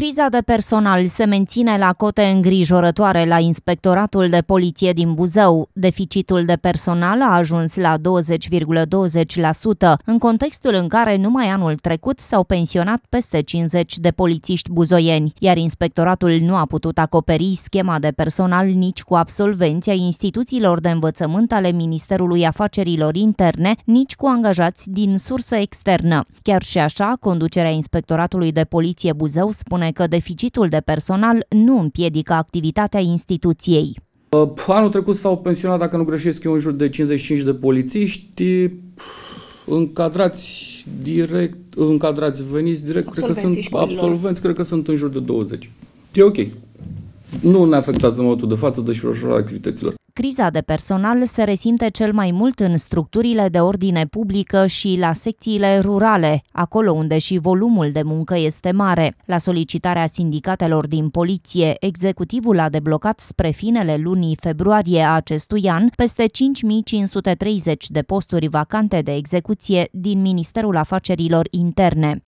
Criza de personal se menține la cote îngrijorătoare la Inspectoratul de Poliție din Buzău. Deficitul de personal a ajuns la 20,20% în contextul în care numai anul trecut s-au pensionat peste 50 de polițiști buzoieni, iar inspectoratul nu a putut acoperi schema de personal nici cu absolvenția instituțiilor de învățământ ale Ministerului Afacerilor Interne, nici cu angajați din sursă externă. Chiar și așa, conducerea Inspectoratului de Poliție Buzău spune că deficitul de personal nu împiedică activitatea instituției. Anul trecut s-au pensionat, dacă nu greșesc eu, în jur de 55 de polițiști încadrați direct, încadrați veniți direct, absolvenți cred că sunt absolvenți, cred că sunt în jur de 20. E ok nu ne afectează modul de față desfășurarea deci activităților. Criza de personal se resimte cel mai mult în structurile de ordine publică și la secțiile rurale, acolo unde și volumul de muncă este mare. La solicitarea sindicatelor din poliție, executivul a deblocat spre finele lunii februarie a acestui an peste 5530 de posturi vacante de execuție din Ministerul Afacerilor Interne.